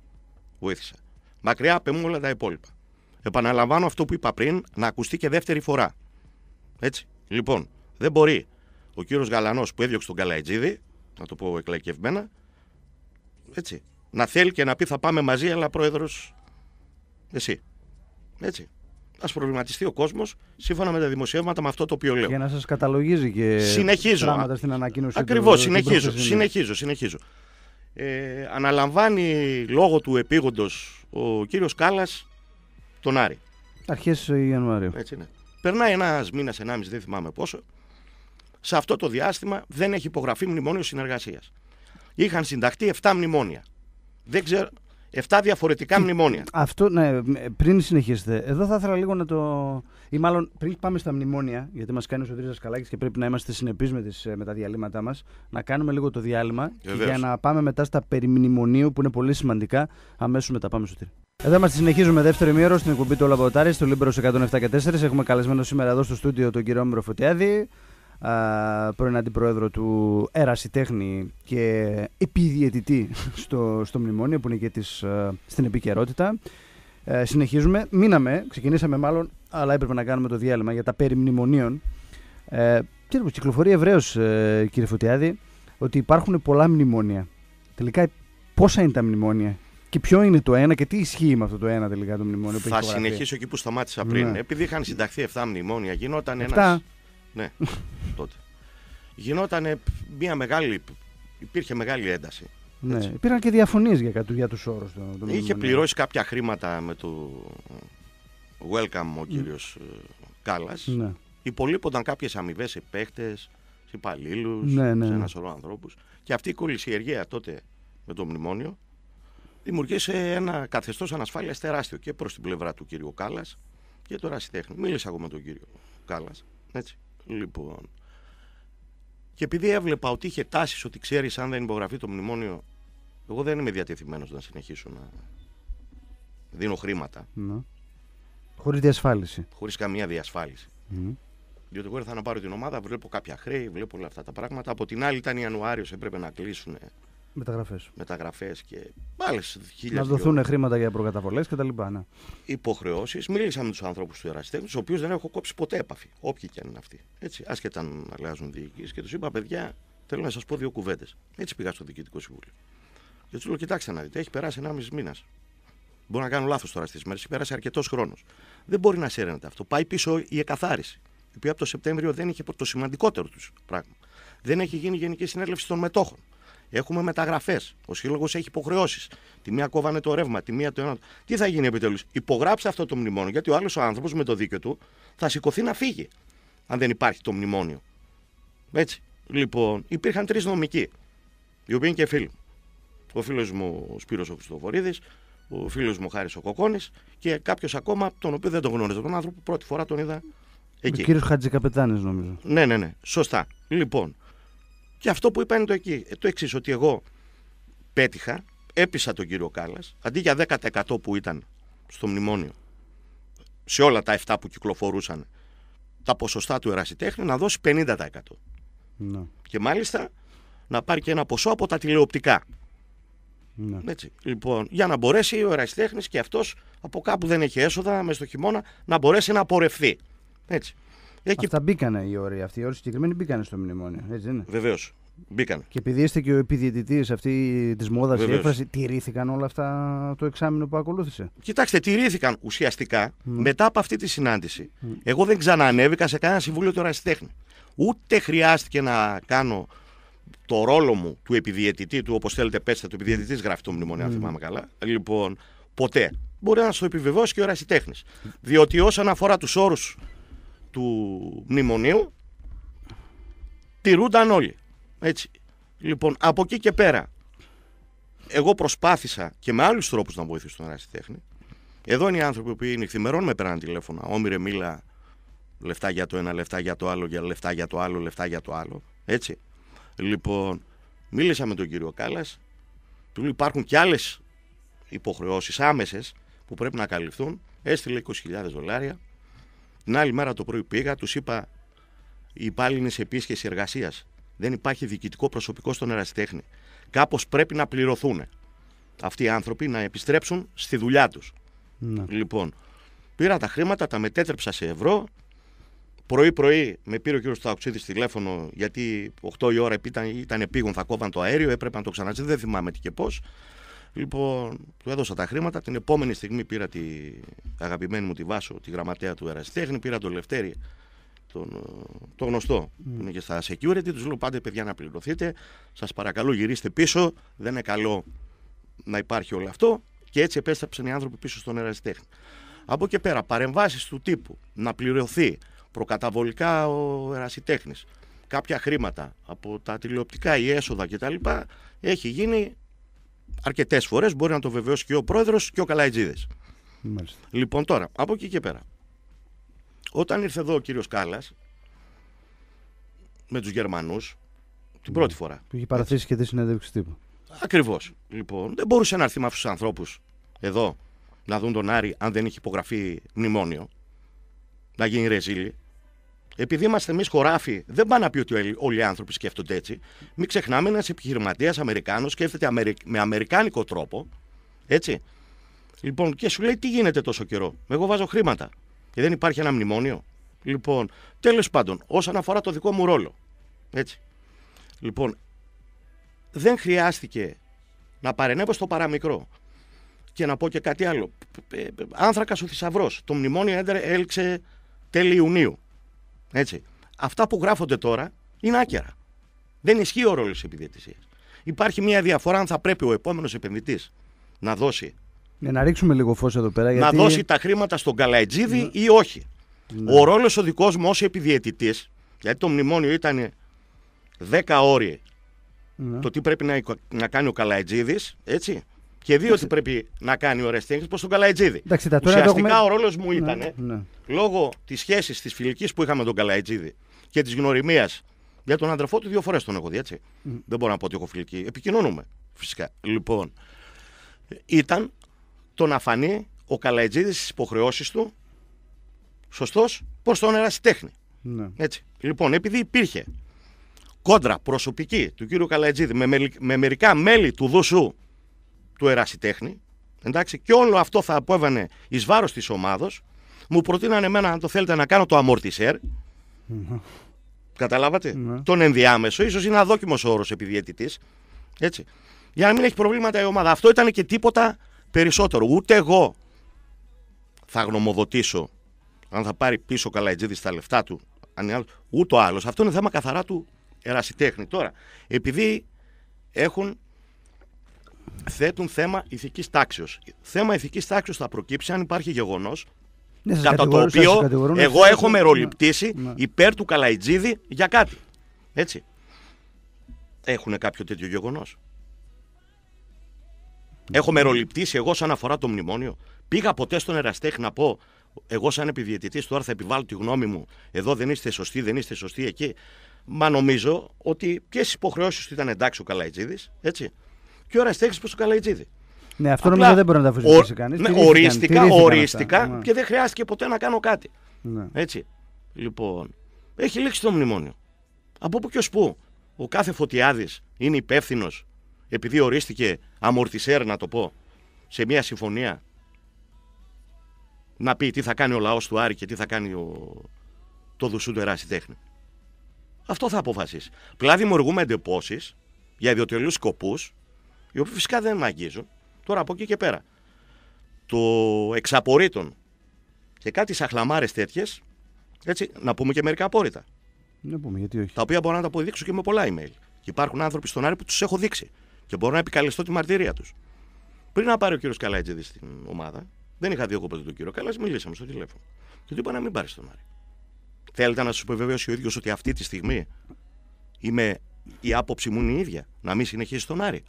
βοήθησα. Μακριά μου όλα τα υπόλοιπα. Επαναλαμβάνω αυτό που είπα πριν, να ακουστεί και δεύτερη φορά. Έτσι. Λοιπόν, δεν μπορεί ο κύριος Γαλανός που έδιωξε τον Καλαϊτζίδη, να το πω εκλαϊκευμένα, έτσι. Να θέλει και να πει θα πάμε μαζί, αλλά πρόεδρος εσύ. Έτσι. Ας προβληματιστεί ο κόσμος σύμφωνα με τα δημοσιεύματα με αυτό το οποίο λέω. Για να σας καταλογίζει και συνεχίζω. πράγματα στην ανακοίνωση Ακριβώς, συνεχίζω, συνεχίζω, συνεχίζω. Ε, αναλαμβάνει λόγω του επίγοντος ο κύριος Κάλλας τον Άρη. Αρχές Ιανουαρίου. Έτσι ναι. Περνάει ένας μήνας, ενάμιση, δεν θυμάμαι πόσο. Σε αυτό το διάστημα δεν έχει υπογραφεί μνημόνιο συνεργασίας είχαν συνταχθεί 7 μνημόνια. Δεν ξέρω. 7 διαφορετικά ε, μνημόνια. Αυτό, ναι, πριν συνεχίσετε, εδώ θα ήθελα λίγο να το. ή μάλλον πριν πάμε στα μνημόνια, γιατί μας κάνει ο Σωτήρης Δασκαλάκη και πρέπει να είμαστε συνεπείς με, τα διαλύματά μας, να κάνουμε λίγο το διάλειμμα για να πάμε μετά στα περιμνημονίου που είναι πολύ σημαντικά. Αμέσως μετά πάμε, τρίτο. Εδώ μα συνεχίζουμε δεύτερο μήρο στην εκπομπή του Λαμποτάρη, στο Λίμπερο 107 και 4. Έχουμε καλεσμένο σήμερα εδώ στο στούντιο τον κύριο Όμηρο πρώην αντιπρόεδρο του Ερασιτέχνη και επιδιαιτητή στο, στο μνημόνιο που είναι και της, στην επικαιρότητα. Ε, συνεχίζουμε. Μείναμε, ξεκινήσαμε μάλλον, αλλά έπρεπε να κάνουμε το διάλειμμα για τα περί μνημονίων. Ε, και λοιπόν, κυκλοφορεί ευρέως, ε, κύριε Φωτιάδη, ότι υπάρχουν πολλά μνημόνια. Τελικά, πόσα είναι τα μνημόνια και ποιο είναι το ένα και τι ισχύει με αυτό το ένα τελικά το μνημόνιο. θα συνεχίσω εκεί που σταμάτησα πριν. Ναι. Επειδή είχαν συνταχθεί 7 μνημόνια, γινόταν ένας. Ναι, τότε. Γινόταν μια μεγάλη. Υπήρχε μεγάλη ένταση. Ναι. Υπήρχαν και διαφωνίες για, για τους όρους Το Είχε ναι. πληρώσει κάποια χρήματα με το Welcome ο κύριος mm. Ε, Κάλλας. Ναι. Υπολείπονταν κάποιες αμοιβές σε παίχτες, σε υπαλλήλους, ναι, ναι, σε ένα σωρό ανθρώπους. Και αυτή η κολλησιεργία τότε με το μνημόνιο δημιουργήσε ένα καθεστώς ανασφάλειας τεράστιο και προς την πλευρά του κύριου Κάλλας και το ρασιτέχνη. Μίλησα εγώ με τον κύριο Κάλλας. Έτσι. Λοιπόν. Και επειδή έβλεπα ότι είχε τάσεις ότι ξέρεις, αν δεν υπογραφεί το μνημόνιο, εγώ δεν είμαι διατεθειμένος να συνεχίσω να δίνω χρήματα. Ναι. Χωρίς διασφάλιση. Χωρίς καμία διασφάλιση. Mm. Διότι εγώ ήρθα να πάρω την ομάδα, βλέπω κάποια χρέη, βλέπω όλα αυτά τα πράγματα. Από την άλλη ήταν Ιανουάριος, έπρεπε να κλείσουν Μεταγραφές. Μεταγραφές και μάλιστα χίλια. Να δοθούν χρήματα για προκαταβολές κτλ. Ναι. Υποχρεώσεις. Μίλησα με τους ανθρώπους του Εραστέχνη, τους οποίους δεν έχω κόψει ποτέ επαφή. Όποιοι και αν είναι αυτοί. Έτσι, άσχετα αν αλλάζουν διοικήσει. Και τους είπα, παιδιά, θέλω να σας πω δύο κουβέντες. Έτσι πήγα στο Διοικητικό Συμβούλιο. Και τους λέω, κοιτάξτε να δείτε, έχει περάσει μισή μήνας. Μπορεί να κάνω λάθος τώρα στις μέρες, έχει περάσει αρκετός χρόνος. Δεν μπορεί να σέρνεται αυτό. Πάει πίσω η εκαθάριση, η οποία από το Σεπτέμβριο δεν είχε το σημαντικότερο τους πράγμα. Δεν έχει γίνει γενική συνέλευση των μετόχων. Έχουμε μεταγραφές. Ο σύλλογος έχει υποχρεώσεις. Τη μία κόβανε το ρεύμα, τη μία το ένα. Τι θα γίνει επιτέλους. Υπογράψτε αυτό το μνημόνιο, γιατί ο άλλος ο άνθρωπος με το δίκαιο του θα σηκωθεί να φύγει. Αν δεν υπάρχει το μνημόνιο. Έτσι. Λοιπόν, υπήρχαν τρεις νομικοί, οι οποίοι είναι και φίλοι Ο φίλος μου ο Σπύρος ο Χριστοφορίδη, ο φίλος μου Χάρης ο Κοκόνη και κάποιος ακόμα, τον οποίο δεν τον γνώριζα τον άνθρωπο, πρώτη φορά τον είδα εκεί. Ο κύριος Χατζικαπετάνης, νομίζω. Ναι, ναι, ναι. Σωστά. Λοιπόν, και αυτό που είπα είναι το, εκεί, ε, το εξής, ότι εγώ πέτυχα, έπεισα τον κύριο Κάλλας, αντί για 10% που ήταν στο μνημόνιο, σε όλα τα 7 που κυκλοφορούσαν τα ποσοστά του ερασιτέχνη, να δώσει 50%. Ναι. Και μάλιστα να πάρει και ένα ποσό από τα τηλεοπτικά. Ναι. Έτσι. Λοιπόν, για να μπορέσει ο ερασιτέχνης και αυτός από κάπου δεν έχει έσοδα μέσα στο χειμώνα να μπορέσει να πορευθεί. Έτσι. Έχει... Αυτά μπήκανε οι όροι αυτοί. Οι όροι συγκεκριμένοι μπήκανε στο μνημόνιο. Έτσι είναι. Βεβαίως. Μπήκαν. Και επειδή είστε και ο επιδιαιτητής αυτή της μόδας η έκφραση, τηρήθηκαν όλα αυτά το εξάμεινο που ακολούθησε. Κοιτάξτε, τηρήθηκαν ουσιαστικά mm. μετά από αυτή τη συνάντηση. Mm. Εγώ δεν ξαναανέβηκα σε κανένα συμβούλιο του ερασιτέχνη. Ούτε χρειάστηκε να κάνω το ρόλο μου του επιδιαιτητή, του όπως θέλετε πέστε, του επιδιαιτητής γράφει το μνημόνιο, mm. αν θυμάμαι καλά. Λοιπόν, ποτέ. Μπορεί να σου το επιβεβαιώσει και ο Διότι όσον αφορά τους όρους του μνημονίου τηρούνταν όλοι. Έτσι. Λοιπόν, από εκεί και πέρα, εγώ προσπάθησα και με άλλους τρόπους να βοηθήσω τον ερασιτέχνη. Εδώ είναι οι άνθρωποι που νυχθημερών με πέραν τηλέφωνα. Όμοιρε, μίλα λεφτά για το ένα, λεφτά για το άλλο, για λεφτά για το άλλο, λεφτά για το άλλο. Έτσι. Λοιπόν, μίλησα με τον κύριο Κάλλας. Του υπάρχουν και άλλες υποχρεώσεις άμεσες που πρέπει να καλυφθούν. Έστειλε 20.000 δολάρια. Την άλλη μέρα το πρωί πήγα, τους είπα οι υπάλληλοι σε επίσκεψη εργασίας. Δεν υπάρχει διοικητικό προσωπικό στον ερασιτέχνη. Κάπως πρέπει να πληρωθούν αυτοί οι άνθρωποι να επιστρέψουν στη δουλειά τους. Ναι. Λοιπόν, πήρα τα χρήματα, τα μετέτρεψα σε ευρώ. Πρωί-πρωί με πήρε ο κύριος Ταοξίδη τηλέφωνο γιατί 8 η ώρα ήταν, ήταν επίγον, θα κόβαν το αέριο, έπρεπε να το ξαναζητήσω, δεν θυμάμαι τι και πώς. Λοιπόν, του έδωσα τα χρήματα. Την επόμενη στιγμή πήρα τη αγαπημένη μου τη Βάσο, τη γραμματέα του Ερασιτέχνη, πήρα τον Λευτέρη, τον, το γνωστό mm. που είναι και στα security. Τους λέω πάντε παιδιά να πληρωθείτε. Σας παρακαλώ γυρίστε πίσω. Δεν είναι καλό να υπάρχει όλο αυτό. Και έτσι επέστρεψαν οι άνθρωποι πίσω στον Ερασιτέχνη. Από εκεί πέρα, παρεμβάσεις του τύπου να πληρωθεί προκαταβολικά ο Ερασιτέχνης κάποια χρήματα από τα τηλεοπτικά ή έσοδα κτλ. έχει γίνει αρκετές φορές, μπορεί να το βεβαιώσει και ο πρόεδρος και ο Καλαϊτζίδης. Λοιπόν, τώρα, από εκεί και πέρα. Όταν ήρθε εδώ ο κύριος Κάλλας με τους Γερμανούς, την ναι. πρώτη φορά. Που είχε παραθέσει και τη συνέντευξη τύπου. Ακριβώς. Λοιπόν, δεν μπορούσε να έρθει με αυτούς τους ανθρώπους εδώ να δουν τον Άρη αν δεν είχε υπογραφεί μνημόνιο. Να γίνει ρεζίλη επειδή είμαστε εμείς χωράφοι, δεν πάει να πει ότι όλοι οι άνθρωποι σκέφτονται έτσι. Μην ξεχνάμε, ένας επιχειρηματίας Αμερικάνος σκέφτεται με αμερικάνικο τρόπο. Έτσι. Λοιπόν, και σου λέει τι γίνεται τόσο καιρό. Εγώ βάζω χρήματα. Και δεν υπάρχει ένα μνημόνιο. Λοιπόν, τέλος πάντων, όσον αφορά το δικό μου ρόλο. Έτσι. Λοιπόν, δεν χρειάστηκε να παρενέβω στο παραμικρό. Και να πω και κάτι άλλο. Ε, ε, άνθρακα ο θησαυρός. Το μνημόνιο έλξε τέλη Ιουνίου. Έτσι. Αυτά που γράφονται τώρα είναι άκερα. Δεν ισχύει ο ρόλος της επιδιαιτησία. Υπάρχει μια διαφορά αν θα πρέπει ο επόμενος επενδυτής να δώσει. Ναι, να ρίξουμε λίγο φως εδώ πέρα. Γιατί... Να δώσει τα χρήματα στον Καλαϊτζίδη ναι. ή όχι. Ναι. Ο ρόλος ο δικός μου ως επιδιαιτητής, γιατί το μνημόνιο ήταν 10 όρια ναι. το τι πρέπει να, να κάνει ο Καλαϊτζίδης, έτσι. Και δύο ότι πρέπει να κάνει ο Ρεστίνγκ προς τον Καλαϊτζίδη. Ουσιαστικά ο ρόλος μου ναι, ήταν ναι. λόγω της σχέσης της φιλικής που είχαμε με τον Καλαϊτζίδη και της γνωριμίας για τον αδερφό του, δύο φορές τον έχω δει έτσι. Δεν μπορώ να πω ότι έχω φιλική. Επικοινωνούμε φυσικά. Λοιπόν, ήταν το να φανεί ο Καλαϊτζίδης στις υποχρεώσεις του σωστός προς τον ερασιτέχνη. Ναι. Έτσι. Λοιπόν, επειδή υπήρχε κόντρα προσωπική του κύριου Καλαϊτζίδη με, με μερικά μέλη του ΔΟΣΟΥ του ερασιτέχνη, εντάξει, και όλο αυτό θα απέβαινε εις βάρος της ομάδος, μου προτείνανε εμένα, αν το θέλετε, να κάνω το αμορτισερ καταλαβατε ναι. Τον ενδιάμεσο, ίσως είναι αδόκιμος όρος επιδιαιτητής. Έτσι. Για να μην έχει προβλήματα η ομάδα. Αυτό ήταν και τίποτα περισσότερο. Ούτε εγώ θα γνωμοδοτήσω αν θα πάρει πίσω Καλαϊτζίδης τα λεφτά του, αν ούτε άλλο. Αυτό είναι θέμα καθαρά του ερασιτέχνη. Τώρα, επειδή έχουν θέτουν θέμα ηθικής τάξεως. Θέμα ηθικής τάξεως θα προκύψει αν υπάρχει γεγονός ναι, κατά το οποίο εγώ έχω μεροληπτήσει ναι, ναι. υπέρ του Καλαϊτζίδη για κάτι. Έτσι. Έχουν κάποιο τέτοιο γεγονός. Έχω ναι. μεροληπτήσει εγώ σαν αφορά το μνημόνιο. Πήγα ποτέ στον Εραστέχ να πω εγώ σαν επιδιαιτητής τώρα θα επιβάλλω τη γνώμη μου. Εδώ δεν είστε σωστοί, δεν είστε σωστοί εκεί. Μα νομίζω ότι ποιες υποχρεώσεις του ήταν εντάξει ο Καλαϊτζίδης, έτσι και ο Ραϊστέχνη προ τον Καλαϊτζίδη. Ναι, αυτό νομίζω δεν μπορεί να τα αφισβητήσει κανείς. Ναι, οριστικά, οριστικά ναι. και δεν χρειάστηκε ποτέ να κάνω κάτι. Ναι. Έτσι. Λοιπόν, έχει λήξει το μνημόνιο. Από πού και ως πού. Ο κάθε φωτιάδης είναι υπεύθυνος επειδή ορίστηκε αμορτισέρ, να το πω, σε μια συμφωνία να πει τι θα κάνει ο λαός του Άρη και τι θα κάνει ο... το του εράσι τέχνη. Αυτό θα αποφασίσει. Πλά δημιουργούμε εντυπώσεις για ιδιωτελούς σκοπούς οι οποίοι φυσικά δεν με αγγίζουν. Τώρα από εκεί και πέρα. Το εξαπορρίτων και κάτι σαχλαμάρε τέτοιες, έτσι, να πούμε και μερικά απόρριτα. Να πούμε, γιατί όχι. Τα οποία μπορώ να τα αποδείξω και με πολλά email. Και υπάρχουν άνθρωποι στον Άρη που τους έχω δείξει και μπορώ να επικαλεστώ τη μαρτυρία τους. Πριν να πάρει ο κύριος Καλάιτζεδη στην ομάδα, δεν είχα δει εγώ ποτέ τον κύριο Καλάς, μιλήσαμε στο τηλέφωνο. Και του είπα να μην πάρει τον Άρη. Θέλετε να σας επιβεβαιώσει ο ίδιος ότι αυτή τη στιγμή είμαι, η άποψη μου είναι η ίδια, να μην συνεχίσει τον Άρη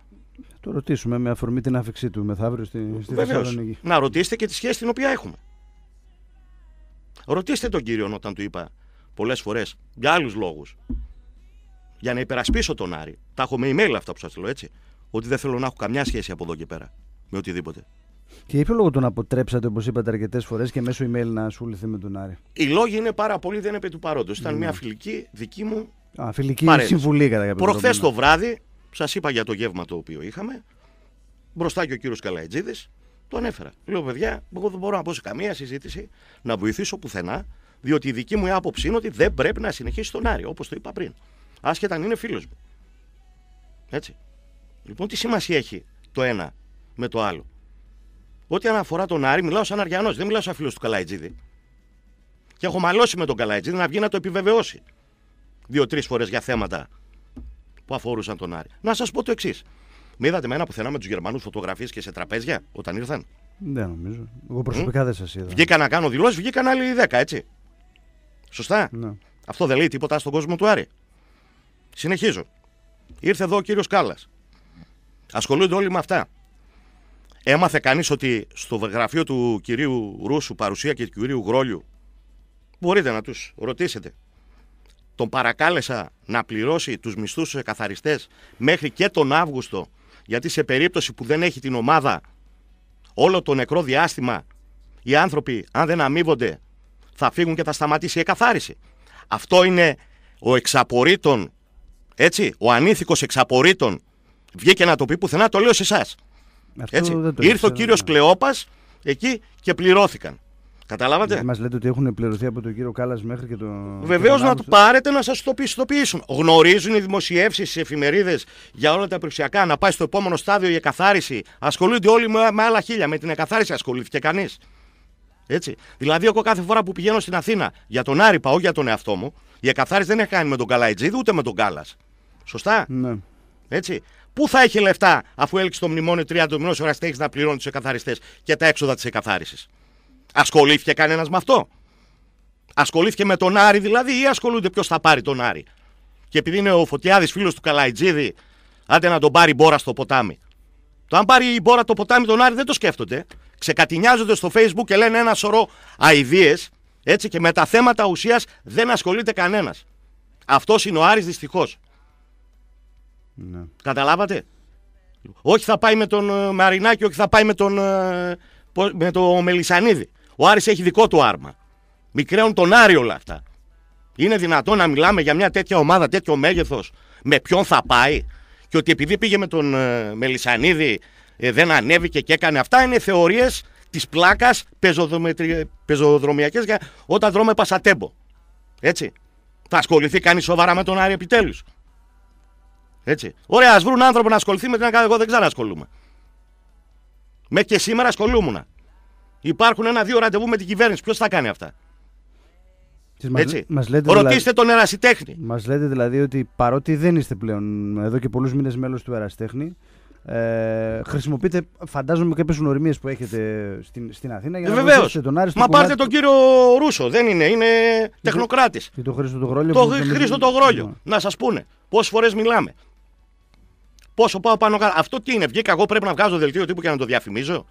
το ρωτήσουμε με αφορμή την άφηξή του μεθαύριο στη, στη Θεσσαλονίκη. Να ρωτήσετε και τη σχέση την οποία έχουμε. Ρωτήστε τον κύριο όταν του είπα πολλές φορές για άλλους λόγους. Για να υπερασπίσω τον Άρη. Τα έχω με email αυτά που σας λέω έτσι. Ότι δεν θέλω να έχω καμιά σχέση από εδώ και πέρα με οτιδήποτε. Και για ποιο λόγο τον αποτρέψατε, όπως είπατε αρκετές φορές, και μέσω email να ασχοληθεί με τον Άρη. Οι λόγοι είναι πάρα πολύ δεν επί του παρόντος. Ήταν ναι. μια φιλική δική μου. Α, φιλική συμβουλή κατά κάποιο τρόπο. Προχθέ ναι. το βράδυ Σας είπα για το γεύμα το οποίο είχαμε. Μπροστά και ο κύριος Καλαϊτζίδης. Το ανέφερα. Λέω, παιδιά, εγώ δεν μπορώ να πω σε καμία συζήτηση να βοηθήσω πουθενά, διότι η δική μου άποψη είναι ότι δεν πρέπει να συνεχίσει τον Άρη, όπως το είπα πριν. Άσχετα αν είναι φίλος μου. Έτσι. Λοιπόν, τι σημασία έχει το ένα με το άλλο. Ό,τι αναφορά τον Άρη, μιλάω σαν Αριανός, δεν μιλάω σαν φίλος του Καλαϊτζίδη. Και έχω μαλώσει με τον Καλαϊτζίδη να βγει να το επιβεβαιώσει δύο-τρει φορές για θέματα που αφορούσαν τον Άρη. Να σας πω το εξής. Με είδατε μένα πουθενά με τους Γερμανούς φωτογραφίες και σε τραπέζια όταν ήρθαν. Δεν ναι, νομίζω. Εγώ προσωπικά mm. δεν σας είδα. Βγήκα να κάνω δηλώσεις, βγήκαν άλλοι 10, έτσι. Σωστά. Ναι. Αυτό δεν λέει τίποτα στον κόσμο του Άρη. Συνεχίζω. Ήρθε εδώ ο κύριος Κάλλας. Ασχολούνται όλοι με αυτά. Έμαθε κανείς ότι στο γραφείο του κυρίου Ρούσου, παρουσία και του κυρίου Γρόλιου, μπορείτε να τους ρωτήσετε τον παρακάλεσα να πληρώσει τους μισθούς στους εκαθαριστέ μέχρι και τον Αύγουστο, γιατί σε περίπτωση που δεν έχει την ομάδα όλο το νεκρό διάστημα, οι άνθρωποι αν δεν αμείβονται θα φύγουν και θα σταματήσει η εκαθάριση. Αυτό είναι ο εξαπορήτων, έτσι, ο ανήθικος εξαπορήτων. Βγήκε να το πει πουθενά, το λέω σε εσάς. Ήρθε ο κύριος ναι. Κλεόπας, εκεί και πληρώθηκαν. Καταλάβατε. Μας λέτε ότι έχουν πληρωθεί από τον κύριο Κάλλας μέχρι και τον. Βεβαίω να του πάρετε να σας το πιστοποιήσουν. Γνωρίζουν οι δημοσιεύσεις, οι εφημερίδες για όλα τα περιουσιακά. Να πάει στο επόμενο στάδιο η εκαθάριση. Ασχολούνται όλοι με, με άλλα χίλια. Με την εκαθάριση ασχολήθηκε κανείς. Έτσι. Δηλαδή, εγώ κάθε φορά που πηγαίνω στην Αθήνα για τον Άρηπα όχι για τον εαυτό μου, η εκαθάριση δεν έχει κάνει με τον Καλαϊτζίδη ούτε με τον Κάλλας. Σωστά. Ναι. Έτσι. Πού θα έχει λεφτά αφού έλξει το μνημόνιο 30 μηνό ώρα να πληρώνει τους εκαθαριστές και τα έξοδα της εκαθάρισης. Ασχολήθηκε κανένας με αυτό. Ασχολήθηκε με τον Άρη δηλαδή ή ασχολούνται ποιος θα πάρει τον Άρη. Και επειδή είναι ο Φωτιάδης φίλος του Καλαϊτζίδη, άντε να τον πάρει η μπόρα στο ποτάμι. Το αν πάρει η μπόρα το ποτάμι τον Άρη δεν το σκέφτονται. Ξεκατηνιάζονται στο facebook και λένε ένα σωρό αηδίε, έτσι και με τα θέματα ουσίας δεν ασχολείται κανένας. Αυτός είναι ο Άρης δυστυχώς. Ναι. Καταλάβατε. Όχι θα πάει με τον ε, Μαρινάκη, όχι θα πάει με τον, ε, με τον Μελισανίδη. Ο Άρης έχει δικό του άρμα. Μικραίων τον Άρη όλα αυτά. Είναι δυνατόν να μιλάμε για μια τέτοια ομάδα, τέτοιο μέγεθος, με ποιον θα πάει και ότι επειδή πήγε με τον ε, Μελισανίδη ε, δεν ανέβηκε και έκανε αυτά. Είναι θεωρίες της πλάκας πεζοδρομιακές για όταν δρώμε πασατέμπο. Έτσι. Θα ασχοληθεί κανείς σοβαρά με τον Άρη επιτέλους. Έτσι. Ωραία, ας βρουν άνθρωπο να ασχοληθεί με την Εγώ δεν ξανασχολούμαι. Μέχρι και σήμερα ασχολούμουν. Υπάρχουν ένα-δύο ραντεβού με την κυβέρνηση. Ποιος θα κάνει αυτά. Έτσι. Μας λέτε Ρωτήστε δηλαδή, τον ερασιτέχνη. Μας λέτε δηλαδή ότι παρότι δεν είστε πλέον εδώ και πολλούς μήνες μέλος του ερασιτέχνη, ε, χρησιμοποιείτε, φαντάζομαι, κάποιες γνωριμίες που έχετε στην, στην Αθήνα για να ε, βοηθήσετε τον Μα πάρτε τον κύριο Ρούσο, δεν είναι, είναι τεχνοκράτη. Και τον Χρήστο το Γρόλιο. Το Χρήστο το Γρόλιο. Να σας πούνε πόσες φορές μιλάμε. Πόσο πάω πάνω κάτω. Αυτό τι είναι, βγήκα εγώ πρέπει να βγάζω δελτίο τύπου και να το διαφημίζω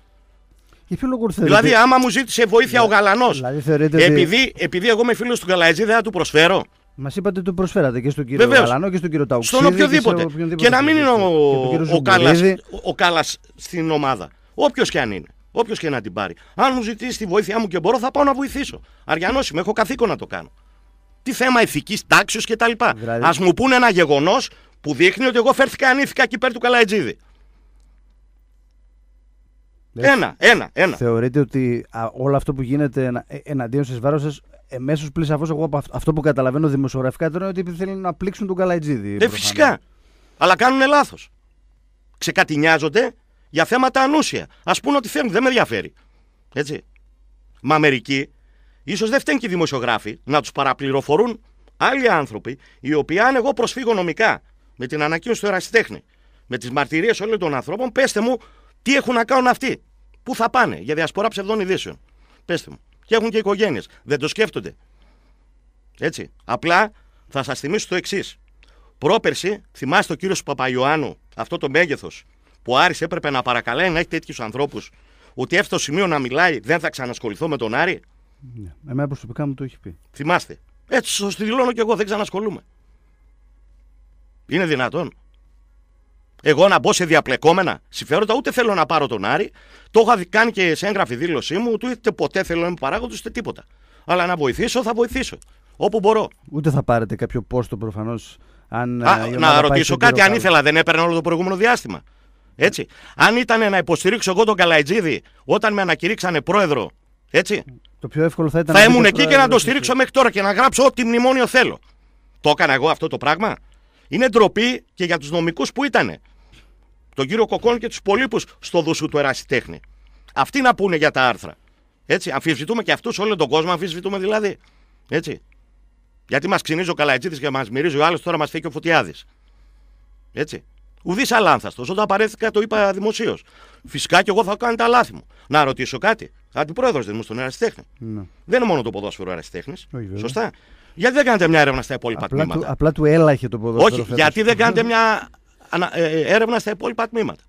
ποιο λόγο Δηλαδή, άμα μου ζήτησε βοήθεια ο ναι. Γαλανός. Δηλαδή, θεωρείτε... επειδή, επειδή εγώ είμαι φίλος του Γαλαετζή, θα του προσφέρω. Μας είπατε ότι το προσφέρατε και στον κύριο Γαλανό και στον κύριο Ταουξίδη. Στον οποιοδήποτε. Και, οποιοδήποτε. και να μην είναι ο, ο Κάλλας στην ομάδα. Όποιος και αν είναι. Όποιος και να την πάρει. Αν μου ζητήσει τη βοήθειά μου και μπορώ, θα πάω να βοηθήσω. Αριανός είμαι, έχω καθήκον να το κάνω. Τι θέμα ηθικής τάξης κτλ. Δηλαδή... Ας μου πούνε ένα γεγονός που δείχνει ότι εγώ φέρθηκα ανήθικα και υπέρ του Καλαετζίδη. Ένα, ένα, ένα. Θεωρείτε ότι όλο αυτό που γίνεται ε, εναντίον σας βάρο σα εμέσω πλησαφώ εγώ από αυτό που καταλαβαίνω δημοσιογραφικά τώρα είναι ότι θέλουν να πλήξουν τον Καλαϊτζίδη. Ε, φυσικά. Αλλά κάνουν λάθος. Ξεκατηνιάζονται για θέματα ανούσια. Ας πούνε ότι θέλουν, δεν με ενδιαφέρει. Έτσι. Μα μερικοί, ίσως δεν φταίνουν και οι δημοσιογράφοι, να τους παραπληροφορούν άλλοι άνθρωποι, οι οποίοι αν εγώ προσφύγω νομικά με την ανακοίνωση του ερασιτέχνη, με τις μαρτυρίες όλων των ανθρώπων, πέστε μου τι έχουν να κάνουν αυτοί. Πού θα πάνε για διασπορά ψευδών ειδήσεων. Πετε μου. Και έχουν και οικογένειες. Δεν το σκέφτονται. Έτσι. Απλά θα σας θυμίσω το εξής. Πρόπερση, θυμάστε ο κύριος Παπαϊωάννου, αυτό το μέγεθος, που ο Άρης έπρεπε να παρακαλάει να έχει τέτοιους ανθρώπους, ότι έφτασε το σημείο να μιλάει, δεν θα ξανασχοληθώ με τον Άρη. Ναι. Εμένα προσωπικά μου το έχει πει. Θυμάστε. Έτσι, σας δηλώνω κι εγώ, δεν ξανασχολούμαι. Είναι δυνατόν εγώ να μπω σε διαπλεκόμενα συμφέροντα, ούτε θέλω να πάρω τον Άρη. Το είχα κάνει και σε έγγραφη δήλωσή μου, ούτε ποτέ θέλω να είμαι παράγοντας, ούτε τίποτα. Αλλά να βοηθήσω, θα βοηθήσω. Όπου μπορώ. Ούτε θα πάρετε κάποιο πόστο προφανώς. Ε, να ρωτήσω κάτι, αν ήθελα, δεν έπαιρνα όλο το προηγούμενο διάστημα. Έτσι. Αν ήταν να υποστηρίξω εγώ τον Καλαϊτζίδη όταν με ανακηρύξανε πρόεδρο. Έτσι. Το πιο εύκολο θα ήταν. Θα ήμουν εκεί και να το στηρίξω μέχρι τώρα και να γράψω ό,τι μνημόνιο θέλω. Το έκανα εγώ αυτό το πράγμα. Είναι ντροπή και για τους νομικούς που ήταν τον κύριο Κοκόν και τους υπολείπους στο δουσού του ερασιτέχνη. Αυτοί να πούνε για τα άρθρα. Έτσι, αμφισβητούμε και αυτούς όλο τον κόσμο, αμφισβητούμε δηλαδή. Έτσι. Γιατί μας ξυνίζει ο Καλατζήτη και μας μυρίζει ο άλλος, τώρα μας φύγει ο Φωτιάδης. Έτσι. Ουδής αλάνθαστο. Όταν παρέθηκα, το είπα δημοσίως. Φυσικά και εγώ θα κάνω τα λάθη μου. Να ρωτήσω κάτι. Αντιπρόεδρος δεν μου στον ερασιτέχνη. Ναι. Δεν είναι μόνο το ποδόσφαιρο ερασιτέχνη. Σωστά. Γιατί δεν κάνετε μια έρευνα στα υπόλοιπα απλά τμήματα. Του, απλά του έλαχε το ποδόσφαιρο. Όχι, γιατί δεν κάνετε μια ε, ε, έρευνα στα υπόλοιπα τμήματα.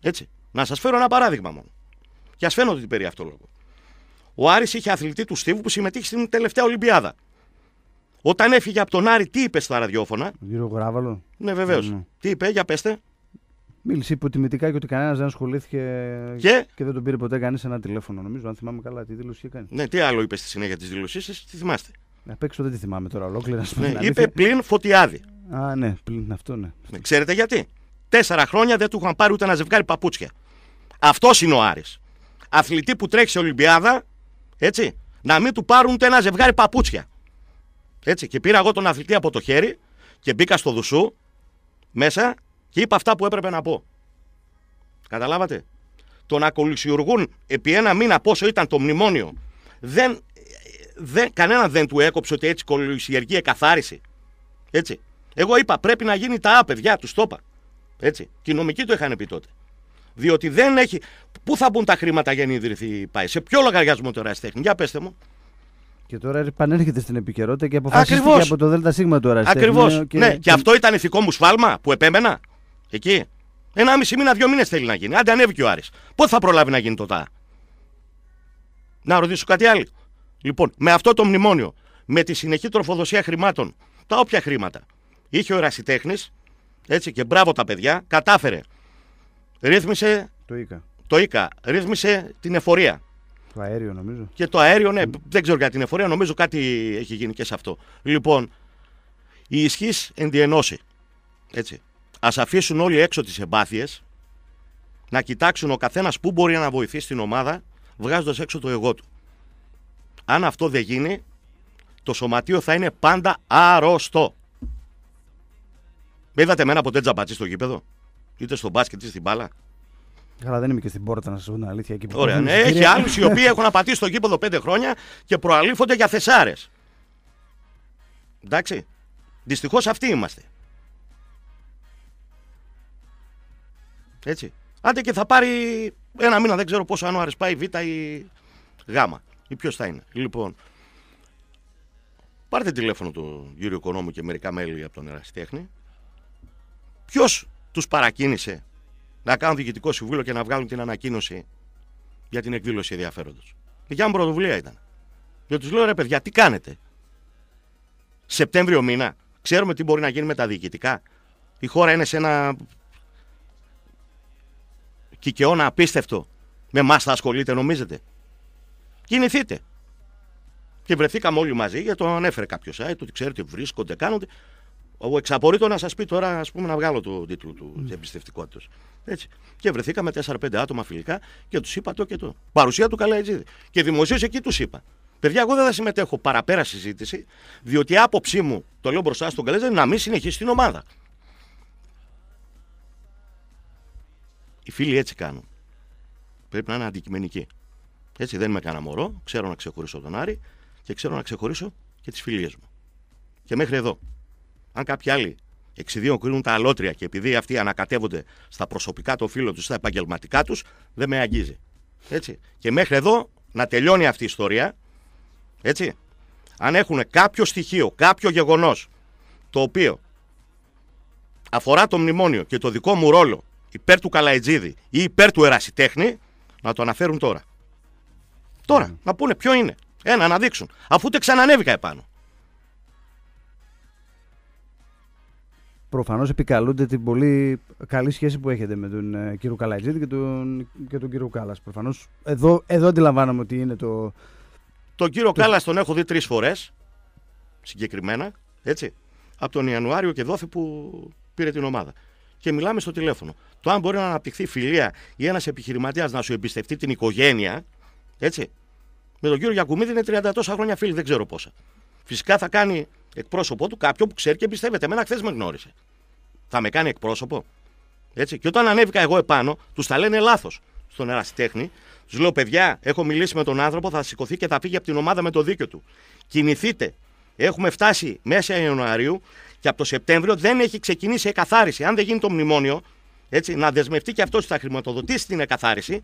Έτσι. Να σας φέρω ένα παράδειγμα μόνο. Και ας φαίνονται ότι περί αυτό λόγο. Ο Άρης είχε αθλητή του Στίβου που συμμετείχε στην τελευταία Ολυμπιάδα. Όταν έφυγε από τον Άρη, τι είπε στα ραδιόφωνα. Γύρω Γράβαλο. Ναι, βεβαίως. Ναι, ναι. Τι είπε, για πέστε. Μίλησε υποτιμητικά και ότι κανένας δεν ασχολήθηκε και... δεν τον πήρε ποτέ κανείς ένα τηλέφωνο. Νομίζω, αν θυμάμαι καλά, τι δήλωση είχε κάνει. Ναι, τι άλλο είπε στη συνέχεια της δήλωσής σα, θυμάστε. Να ε, παίξω δεν τη θυμάμαι τώρα ολόκληρα. Ναι, είπε αλήθεια. πλην Φωτιάδη Α, ναι, πλην αυτό, ναι. ναι. Ξέρετε γιατί. Τέσσερα χρόνια δεν του είχαν πάρει ούτε ένα ζευγάρι παπούτσια. Αυτός είναι ο Άρης. Αθλητή που τρέχει σε Ολυμπιάδα, έτσι, να μην του πάρουν ούτε ένα ζευγάρι παπούτσια. Έτσι. Και πήρα εγώ τον αθλητή από το χέρι και μπήκα στο δουσού μέσα και είπα αυτά που έπρεπε να πω. Καταλάβατε. Το να κολυσιουργούν επί ένα μήνα πόσο ήταν το μνημόνιο δεν δεν, κανένα δεν του έκοψε ότι έτσι κολλησιεργεί εκαθάριση. Έτσι. Εγώ είπα πρέπει να γίνει τα παιδιά, τους το είπα. Έτσι. Τη νομική το είχαν πει τότε. Διότι δεν έχει. Πού θα μπουν τα χρήματα για να ιδρυθεί η πάει, σε ποιο λογαριασμό το η για πέστε μου. Και τώρα επανέρχεται στην επικαιρότητα και αποφασίστηκε από το ΔΣ του Ακριβώς. Ναι, και... Ναι, και αυτό ήταν ηθικό μου σφάλμα που επέμενα εκεί. Ένα μισή μήνα, δύο μήνες θέλει να γίνει. Άντε ανέβηκε ο Άρης. Πότε θα προλάβει να γίνει το ΤΑ. Να ρωτήσω κάτι άλλο. Λοιπόν, με αυτό το μνημόνιο, με τη συνεχή τροφοδοσία χρημάτων, τα όποια χρήματα είχε ο ερασιτέχνης, έτσι και μπράβο τα παιδιά, κατάφερε. Ρύθμισε. Το ΙΚΑ. Το ΙΚΑ. Ρύθμισε την εφορία. Το αέριο νομίζω. Και το αέριο, ναι, δεν ξέρω για την εφορία, νομίζω κάτι έχει γίνει και σε αυτό. Λοιπόν, η ισχύς ενδιενώσει Έτσι. Ας αφήσουν όλοι έξω τις εμπάθειες, να κοιτάξουν ο καθένας πού μπορεί να βοηθήσει την ομάδα, βγάζοντας έξω το εγώ του. Αν αυτό δεν γίνει, το σωματείο θα είναι πάντα άρρωστο. Με είδατε εμένα ποτέ τζαμπατζή στο γήπεδο, είτε στο μπάσκετ είτε στην μπάλα. Καλά, δεν είμαι και στην πόρτα να σας πω την αλήθεια. Εκεί Ωραία, ναι, έχει άλλους οι οποίοι έχουν απατήσει στο γήπεδο πέντε χρόνια και προαλήφονται για θεσάρες. Εντάξει. Δυστυχώς αυτοί είμαστε. Έτσι. Άντε και θα πάρει ένα μήνα, δεν ξέρω πόσο αν ο πάει Β ή Γ ή ποιος θα είναι. Λοιπόν, πάρτε τηλέφωνο του Γύριου Οικονόμου και μερικά μέλη από τον Ερασιτέχνη. Ποιος τους παρακίνησε να κάνουν διοικητικό συμβούλιο και να βγάλουν την ανακοίνωση για την εκδήλωση ενδιαφέροντος. Δικιά μου πρωτοβουλία ήταν. Για τους λέω ρε παιδιά, τι κάνετε. Σεπτέμβριο μήνα, ξέρουμε τι μπορεί να γίνει με τα διοικητικά. Η χώρα είναι σε ένα κικαιώνα απίστευτο. Με εμά θα ασχολείται, νομίζετε. Κινηθείτε. Και βρεθήκαμε όλοι μαζί γιατί τον ανέφερε κάποιο site, ότι ξέρετε βρίσκονται, κάνονται. Ο εξαπορείτο να σας πει τώρα, ας πούμε, να βγάλω το τίτλο του mm. εμπιστευτικότητας. Έτσι. Και βρεθήκαμε 4-5 άτομα φιλικά και τους είπα το και το. Παρουσία του καλά έτσι Και δημοσίως εκεί τους είπα. Παιδιά, εγώ δεν θα συμμετέχω παραπέρα συζήτηση, διότι η άποψή μου, το λέω μπροστά στον Καλέζα να μην συνεχίσει την ομάδα. Οι φίλοι έτσι κάνουν. Πρέπει να είναι αντικειμενικοί. Έτσι, δεν είμαι κανένα μωρό. Ξέρω να ξεχωρίσω τον Άρη και ξέρω να ξεχωρίσω και τις φιλίες μου. Και μέχρι εδώ. Αν κάποιοι άλλοι εξειδίων τα αλότρια και επειδή αυτοί ανακατεύονται στα προσωπικά των φίλων τους, στα επαγγελματικά τους, δεν με αγγίζει. Έτσι. Και μέχρι εδώ να τελειώνει αυτή η ιστορία. Έτσι. Αν έχουν κάποιο στοιχείο, κάποιο γεγονός το οποίο αφορά το μνημόνιο και το δικό μου ρόλο υπέρ του Καλαϊτζίδη ή υπέρ του Ερασιτέχνη, να το αναφέρουν τώρα. Τώρα, mm. να πούνε ποιο είναι. Ένα, να δείξουν. Αφού ούτε ξανανέβηκα επάνω. Προφανώς επικαλούνται την πολύ καλή σχέση που έχετε με τον ε, κύριο Καλατζίδη και τον, και τον κύριο Κάλλας. Προφανώς εδώ, εδώ αντιλαμβάνομαι ότι είναι το. Τον κύριο το... Κάλλας τον έχω δει τρεις φορές συγκεκριμένα. Έτσι. Από τον Ιανουάριο και δόθη που πήρε την ομάδα. Και μιλάμε στο τηλέφωνο. Το αν μπορεί να αναπτυχθεί φιλία ή ένας επιχειρηματίας να σου εμπιστευτεί την οικογένεια, έτσι. Με τον κύριο Γιακουμίδη είναι 30 τόσα χρόνια φίλοι, δεν ξέρω πόσα. Φυσικά θα κάνει εκπρόσωπό του κάποιον που ξέρει και εμπιστεύεται. Εμένα χθες με γνώρισε. Θα με κάνει εκπρόσωπο. Έτσι. Και όταν ανέβηκα εγώ επάνω, τους τα λένε λάθος στον ερασιτέχνη. Τους λέω, παιδιά, έχω μιλήσει με τον άνθρωπο, θα σηκωθεί και θα φύγει από την ομάδα με το δίκιο του. Κινηθείτε. Έχουμε φτάσει μέσα Ιανουαρίου και από το Σεπτέμβριο δεν έχει ξεκινήσει η εκαθάριση. Αν δεν γίνει το μνημόνιο, έτσι, να δεσμευτεί και αυτός θα χρηματοδοτήσει την εκαθάριση,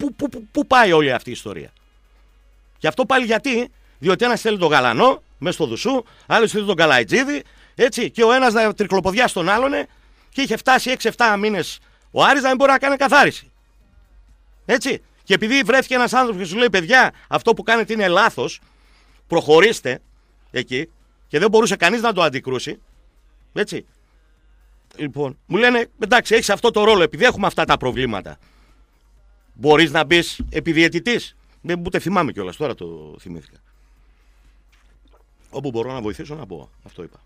πού, πού, πού, πού πάει όλη αυτή η ιστορία. Και αυτό πάλι γιατί, διότι ένας θέλει τον γαλανό μέσα στο δουσού, άλλος θέλει τον καλαϊτζίδη, έτσι, και ο ένας να τρικλοποδιά στον άλλον και είχε φτάσει 6-7 μήνες ο Άρης να μην μπορεί να κάνει καθάριση. Έτσι. Και επειδή βρέθηκε ένας άνθρωπος και σου λέει: Παιδιά, αυτό που κάνετε είναι λάθος, προχωρήστε εκεί, και δεν μπορούσε κανείς να το αντικρούσει. Έτσι. Λοιπόν, μου λένε: Εντάξει, έχεις αυτό το ρόλο, επειδή έχουμε αυτά τα προβλήματα. Μπορείς να μπεις επιδιαιτητής. Δεν ούτε θυμάμαι κιόλας, τώρα το θυμήθηκα. Όπου μπορώ να βοηθήσω να πω. Αυτό είπα.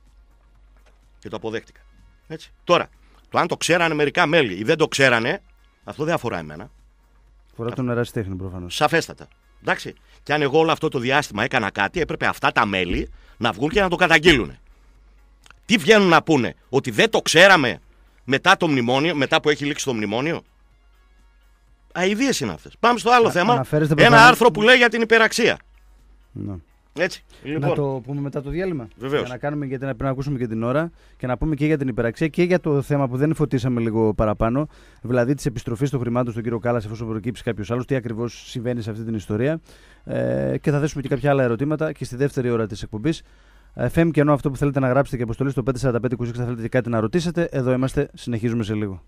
Και το αποδέχτηκα. Έτσι. Τώρα, το αν το ξέρανε μερικά μέλη ή δεν το ξέρανε, αυτό δεν αφορά εμένα. Αφορά τον ερασιτέχνη προφανώς. Σαφέστατα. Εντάξει. Και αν εγώ όλο αυτό το διάστημα έκανα κάτι, έπρεπε αυτά τα μέλη να βγουν και να το καταγγείλουν. Τι βγαίνουν να πούνε, Ότι δεν το ξέραμε μετά το μνημόνιο, μετά που έχει λήξει το μνημόνιο αειδίε είναι αυτές. Πάμε στο άλλο θέμα. Ένα άρθρο που λέει για την υπεραξία. Ναι. Έτσι. Λοιπόν. Να το πούμε μετά το διάλειμμα. Για να κάνουμε γιατί να, να ακούσουμε και την ώρα και να πούμε και για την υπεραξία και για το θέμα που δεν φωτίσαμε λίγο παραπάνω. Δηλαδή της επιστροφής των χρημάτων στον κύριο Κάλλας εφόσον προκύψει κάποιος άλλος, τι ακριβώς συμβαίνει σε αυτή την ιστορία. Ε, και θα θέσουμε και κάποια άλλα ερωτήματα και στη δεύτερη ώρα της εκπομπής. FM ε, και ενώ αυτό που θέλετε να γράψετε και αποστολή στο 545 θα θέλετε και κάτι να ρωτήσετε. Εδώ είμαστε, συνεχίζουμε σε λίγο.